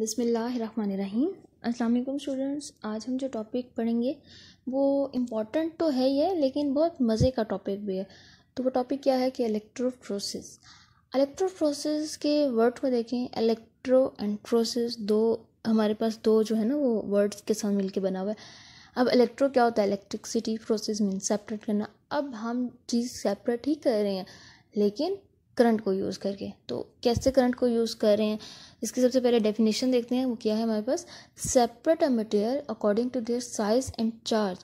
बिसमीम अल्लाम स्टूडेंट्स आज हम जो टॉपिक पढ़ेंगे वो इम्पॉर्टेंट तो है ही है लेकिन बहुत मज़े का टॉपिक भी है तो वो टॉपिक क्या है कि इलेक्ट्रोफ्रोसिस इलेक्ट्रोफ्रोसिस के वर्ड को देखें इलेक्ट्रो एंड प्रोसेस दो हमारे पास दो जो है ना वो वर्ड्स के साथ मिलके बना हुआ है अब इलेक्ट्रो क्या होता है इलेक्ट्रिकसिटी प्रोसेस मीन सेपरेट करना अब हम चीज़ सेपरेट ही कर रहे हैं लेकिन करंट को यूज़ करके तो कैसे करंट को यूज़ कर रहे हैं इसकी सबसे पहले डेफिनेशन देखते हैं वो क्या है हमारे पास separate a material according to their size and charge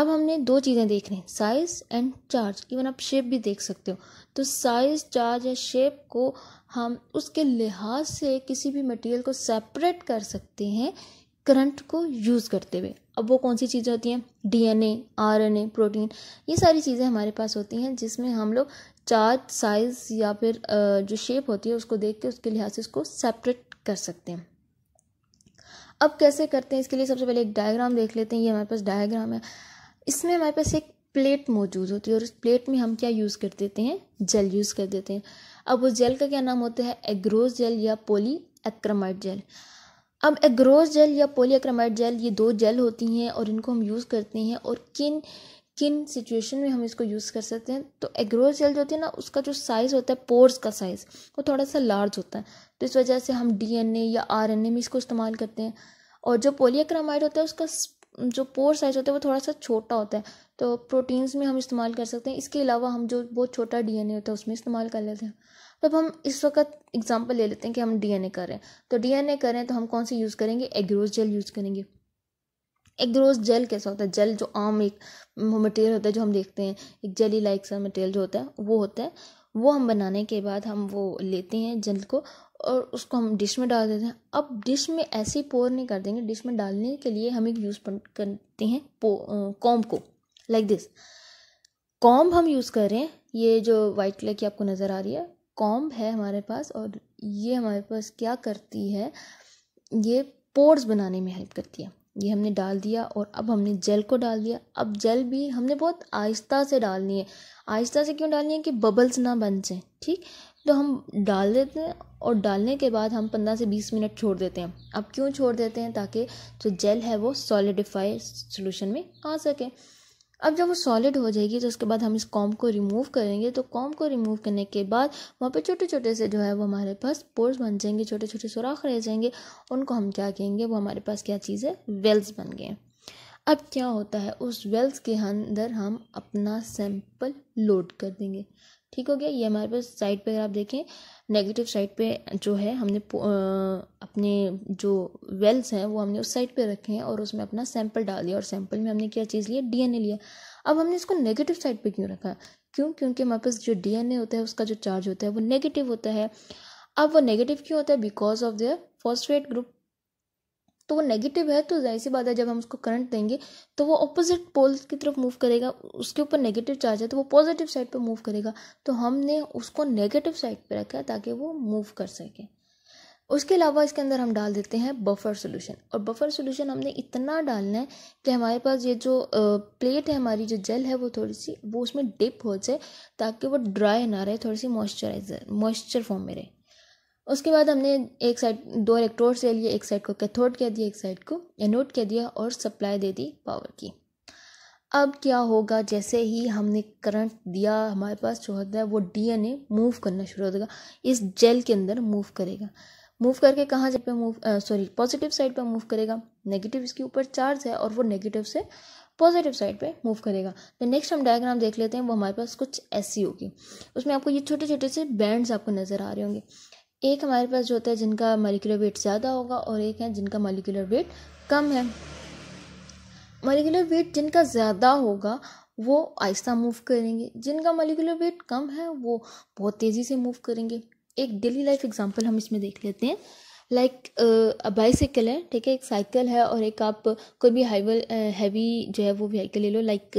अब हमने दो चीज़ें देखनी हैं साइज एंड चार्ज इवन आप शेप भी देख सकते हो तो साइज चार्ज या शेप को हम उसके लिहाज से किसी भी मटेरियल को सेपरेट कर सकते हैं करंट को यूज़ करते हुए अब वो कौन सी चीज़ें होती हैं डीएनए आरएनए प्रोटीन ये सारी चीज़ें हमारे पास होती हैं जिसमें हम लोग चार्ट साइज़ या फिर जो शेप होती है उसको देख के उसके लिहाज से इसको सेपरेट कर सकते हैं अब कैसे करते हैं इसके लिए सबसे पहले एक डायग्राम देख लेते हैं ये हमारे पास डायग्राम है इसमें हमारे पास एक प्लेट मौजूद होती है और उस प्लेट में हम क्या यूज़ कर देते हैं जेल यूज़ कर देते हैं अब उस जेल का क्या नाम होता है एग्रोज जेल या पोली एक्रमाइट जेल अब एग्रोज जेल या पोली एक्रमाइट जेल ये दो जेल होती हैं और इनको हम यूज़ करते हैं और किन किन सिचुएशन में हम इसको यूज़ कर सकते हैं तो एग्रोर जेल जो होती है ना उसका जो साइज़ होता है पोर्स का साइज़ वो थोड़ा सा लार्ज होता है तो इस वजह से हम डीएनए या आरएनए में इसको इस्तेमाल करते हैं और जो पोलियक्रामाइड होता है उसका जो पोर साइज़ होता है वो थोड़ा सा छोटा होता है तो प्रोटीन्स में हम इस्तेमाल कर सकते हैं इसके अलावा हम जो बहुत छोटा डीएनए होता है उसमें इस्तेमाल कर लेते हैं तब तो हम इस वक्त एग्जांपल ले लेते हैं कि हम डीएनए कर रहे हैं तो डीएनए कर रहे हैं तो हम कौन से यूज़ करेंगे एग्रोज जेल यूज़ करेंगे एक रोज जेल कैसा होता है जेल जो आम एक मटेरियल होता है जो हम देखते हैं एक जेली लाइक सा मटेरियल जो होता है वो होता है वो हम बनाने के बाद हम वो लेते हैं जेल को और उसको हम डिश में डाल देते हैं अब डिश में ऐसे ही पोर नहीं कर देंगे डिश में डालने के लिए हम एक यूज़ करते हैं कॉम्ब को लाइक दिस कॉम्ब हम यूज़ कर रहे हैं ये जो वाइट कलर की आपको नज़र आ रही है कॉम्ब है हमारे पास और ये हमारे पास क्या करती है ये पोर्स बनाने में हेल्प करती है ये हमने डाल दिया और अब हमने जेल को डाल दिया अब जेल भी हमने बहुत आहिस्ता से डालनी है आहिस्ता से क्यों डालनी है कि बबल्स ना बन जाएँ ठीक तो हम डाल देते हैं और डालने के बाद हम पंद्रह से बीस मिनट छोड़ देते हैं अब क्यों छोड़ देते हैं ताकि जो जेल है वो सॉलिडिफाई सोल्यूशन में आ सके अब जब वो सॉलिड हो जाएगी तो उसके बाद हम इस कॉम को रिमूव करेंगे तो कॉम को रिमूव करने के बाद वहाँ पे छोटे छोटे से जो है वो हमारे पास पोर्स बन जाएंगे छोटे छोटे सुराख रह जाएंगे उनको हम क्या कहेंगे वो हमारे पास क्या चीज़ है वेल्स बन गए अब क्या होता है उस वेल्स के अंदर हम अपना सैंपल लोड कर देंगे ठीक हो गया ये हमारे पास साइड पे अगर आप देखें नेगेटिव साइड पे जो है हमने अपने जो वेल्स हैं वो हमने उस साइड पे रखे हैं और उसमें अपना सैंपल डाल दिया और सैंपल में हमने क्या चीज़ लिया डीएनए लिया अब हमने इसको नेगेटिव साइड पे क्यों रखा क्यों क्योंकि हमारे पास जो डीएनए होता है उसका जो चार्ज होता है वो नेगेटिव होता है अब वो नेगेटिव क्यों होता है because of their phosphate group तो वो नेगेटिव है तो जाहिर सी बात है जब हम उसको करंट देंगे तो वो अपोजिट पोल की तरफ मूव करेगा उसके ऊपर नेगेटिव चार्ज है तो वो पॉजिटिव साइड पर मूव करेगा तो हमने उसको नेगेटिव साइड पर रखा ताकि वो मूव कर सके उसके अलावा इसके अंदर हम डाल देते हैं बफर सोल्यूशन और बफर सोल्यूशन हमने इतना डालना है कि हमारे पास ये जो प्लेट है हमारी जो जेल है वो थोड़ी सी वो उसमें डिप हो जाए ताकि वो ड्राई ना रहे थोड़ी सी मॉइस्चराइजर मॉइस्चर फॉर्म में रहे उसके बाद हमने एक साइड दो इलेक्ट्रोड ले लिए एक साइड को कैथोड कह दिया एक साइड को एनोड कह दिया और सप्लाई दे दी पावर की अब क्या होगा जैसे ही हमने करंट दिया हमारे पास जो होता है वो डीएनए मूव करना शुरू हो जाएगा इस जेल के अंदर मूव करेगा मूव करके कहाँ जब पे मूव सॉरी पॉजिटिव साइड पर मूव करेगा नेगेटिव इसके ऊपर चार्ज है और वो नेगेटिव से पॉजिटिव साइड पे मूव करेगा तो नेक्स्ट हम डायग्राम देख लेते हैं वो हमारे पास कुछ ऐसी होगी उसमें आपको ये छोटे छोटे से बैंड्स आपको नज़र आ रहे होंगे एक हमारे पास जो होता है जिनका मॉलिकुलर वेट ज़्यादा होगा और एक है जिनका मॉलिकुलर वेट कम है मॉलिकुलर वेट जिनका ज़्यादा होगा वो आहिस्ता मूव करेंगे जिनका मॉलिकुलर वेट कम है वो बहुत तेज़ी से मूव करेंगे एक डेली लाइफ एग्जांपल हम इसमें देख लेते हैं लाइक बाईसाइकिल है ठीक है एक साइकिल है और एक आप कोई भी हाईवे हैवी जो है वो व्हीकल ले लो लाइक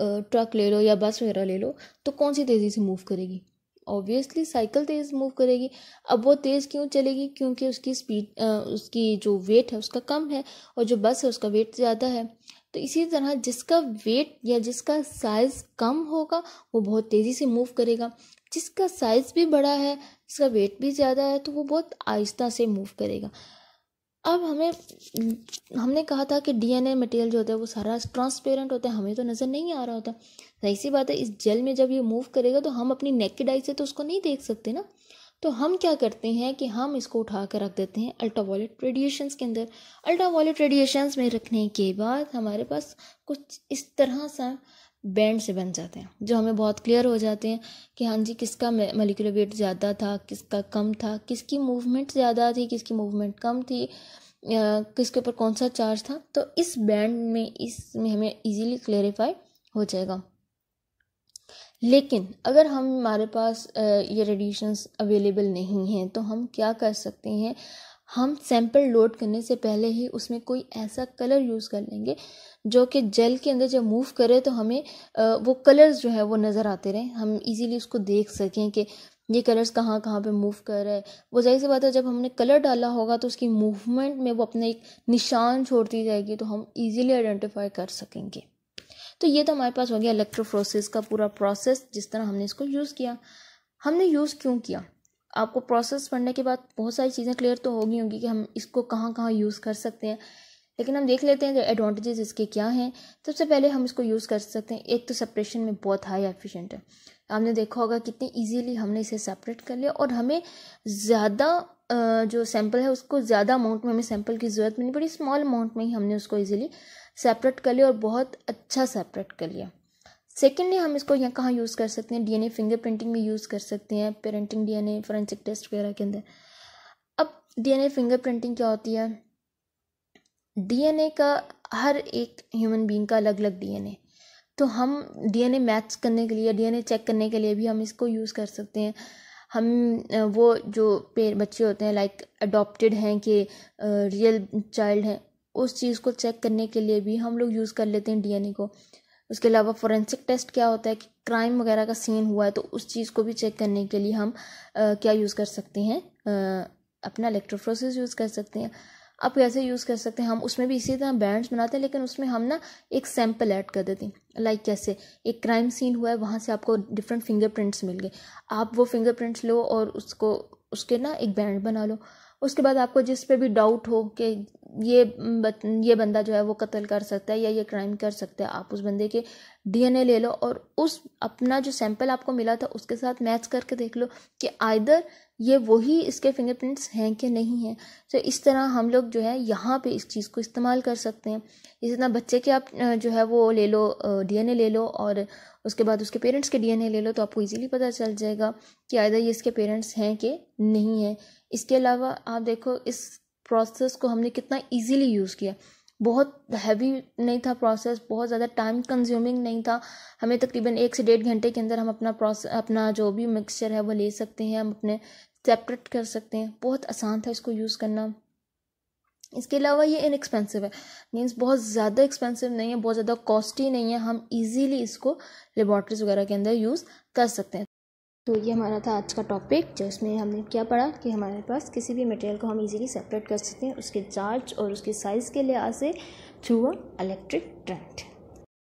ट्रक ले लो या बस वगैरह ले लो तो कौन सी तेज़ी से मूव करेगी ऑब्वियसली साइकिल तेज़ मूव करेगी अब वो तेज़ क्यों चलेगी क्योंकि उसकी स्पीड उसकी जो वेट है उसका कम है और जो बस है उसका वेट ज़्यादा है तो इसी तरह जिसका वेट या जिसका साइज़ कम होगा वो बहुत तेज़ी से मूव करेगा जिसका साइज़ भी बड़ा है जिसका वेट भी ज़्यादा है तो वो बहुत आहिस्ता से मूव करेगा अब हमें हमने कहा था कि डीएनए मटेरियल जो होता है वो सारा ट्रांसपेरेंट होता है हमें तो नज़र नहीं आ रहा होता सही तो सी बात है इस जेल में जब ये मूव करेगा तो हम अपनी नेक की डाई से तो उसको नहीं देख सकते ना तो हम क्या करते हैं कि हम इसको उठा कर रख देते हैं अल्ट्रा वॉलेट रेडिएशन के अंदर अल्ट्रा वॉलेट रेडिएशन्स में रखने के बाद हमारे पास कुछ इस तरह सा बैंड से बन जाते हैं जो हमें बहुत क्लियर हो जाते हैं कि हाँ जी किसका मलिकुलर वेट ज़्यादा था किसका कम था किसकी मूवमेंट ज़्यादा थी किसकी मूवमेंट कम थी किसके ऊपर कौन सा चार्ज था तो इस बैंड में इसमें हमें इजीली क्लेरिफाई हो जाएगा लेकिन अगर हम हमारे पास ये रेडिएशंस अवेलेबल नहीं हैं तो हम क्या कर सकते हैं हम सैंपल लोड करने से पहले ही उसमें कोई ऐसा कलर यूज़ कर लेंगे जो कि जेल के अंदर जब मूव करे तो हमें वो कलर्स जो है वो नज़र आते रहें हम इजीली उसको देख सकें कि ये कलर्स कहाँ कहाँ पे मूव कर रहा है वो जाहिर सी बात है जब हमने कलर डाला होगा तो उसकी मूवमेंट में वो अपने एक निशान छोड़ती जाएगी तो हम इजीली आइडेंटिफाई कर सकेंगे तो ये तो हमारे पास हो गया इलेक्ट्रोफ्रोसिस का पूरा प्रोसेस जिस तरह हमने इसको यूज़ किया हमने यूज़ क्यों किया आपको प्रोसेस पढ़ने के बाद बहुत सारी चीज़ें क्लियर तो होगी होंगी कि हम इसको कहाँ कहाँ यूज़ कर सकते हैं लेकिन हम देख लेते हैं एडवांटेजेस इसके क्या हैं सबसे पहले हम इसको यूज़ कर सकते हैं एक तो सेपरेशन में बहुत हाई एफिशिएंट है आपने देखा होगा कितने इजीली हमने इसे सेपरेट कर लिया और हमें ज़्यादा जो सैंपल है उसको ज़्यादा अमाउंट में हमें सैम्पल की ज़रूरत नहीं बड़ी स्मॉल अमाउंट में ही हमने उसको ईजिली सेपरेट कर लिया और बहुत अच्छा सेपरेट कर लिया सेकेंडली हम इसको यहाँ कहाँ यूज़ कर सकते हैं डीएनए फिंगरप्रिंटिंग में यूज़ कर सकते हैं पेरेंटिंग डीएनए फोरेंसिक टेस्ट वगैरह के अंदर अब डीएनए फिंगरप्रिंटिंग क्या होती है डीएनए का हर एक ह्यूमन बींग का अलग अलग डीएनए तो हम डीएनए मैच करने के लिए डीएनए चेक करने के लिए भी हम इसको यूज़ कर सकते हैं हम वो जो पेर बच्चे होते हैं लाइक अडॉप्टेड हैं कि रियल चाइल्ड हैं उस चीज़ को चेक करने के लिए भी हम लोग यूज़ कर लेते हैं डीएनए को उसके अलावा फोरेंसिक टेस्ट क्या होता है कि क्राइम वगैरह का सीन हुआ है तो उस चीज़ को भी चेक करने के लिए हम आ, क्या यूज़ कर सकते हैं आ, अपना इलेक्ट्रोफ्रोसिस यूज़ कर सकते हैं आप कैसे यूज़ कर सकते हैं हम उसमें भी इसी तरह बैंड्स बनाते हैं लेकिन उसमें हम ना एक सैम्पल ऐड कर देते हैं लाइक कैसे एक क्राइम सीन हुआ है वहाँ से आपको डिफरेंट फिंगरप्रिंट्स मिल गए आप वो फिंगरप्रिंट्स लो और उसको उसके ना एक बैंड बना लो उसके बाद आपको जिस पे भी डाउट हो कि ये ये बंदा जो है वो कत्ल कर सकता है या ये क्राइम कर सकता है आप उस बंदे के डीएनए ले लो और उस अपना जो सैंपल आपको मिला था उसके साथ मैच करके देख लो कि आइदर ये वही इसके फिंगरप्रिंट्स हैं कि नहीं हैं तो इस तरह हम लोग जो है यहाँ पे इस चीज़ को इस्तेमाल कर सकते हैं इसी तरह बच्चे के आप जो है वो ले लो डीएनए ले लो और उसके बाद उसके पेरेंट्स के डीएनए ले लो तो आपको इजीली पता चल जाएगा कि आयदर ये इसके पेरेंट्स हैं कि नहीं हैं इसके अलावा आप देखो इस प्रोसेस को हमने कितना इजीली यूज़ किया बहुत हैवी नहीं था प्रोसेस बहुत ज़्यादा टाइम कंज्यूमिंग नहीं था हमें तकरीबन एक से डेढ़ घंटे के अंदर हम अपना प्रोसेस अपना जो भी मिक्सचर है वो ले सकते हैं हम अपने सेपरेट कर सकते हैं बहुत आसान था इसको यूज़ करना इसके अलावा ये इनएक्सपेंसिव है मीन्स बहुत ज़्यादा एक्सपेंसिव नहीं है बहुत ज़्यादा कॉस्टली नहीं है हम इजीली इसको लेबॉर्ट्रीज वगैरह के अंदर यूज़ कर सकते हैं तो ये हमारा था आज का टॉपिक जिसमें हमने क्या पढ़ा कि हमारे पास किसी भी मटेरियल को हम इजीली सेपरेट कर सकते हैं उसके चार्ज और उसके साइज़ के लिहाज से थ्रू अ इलेक्ट्रिक करंट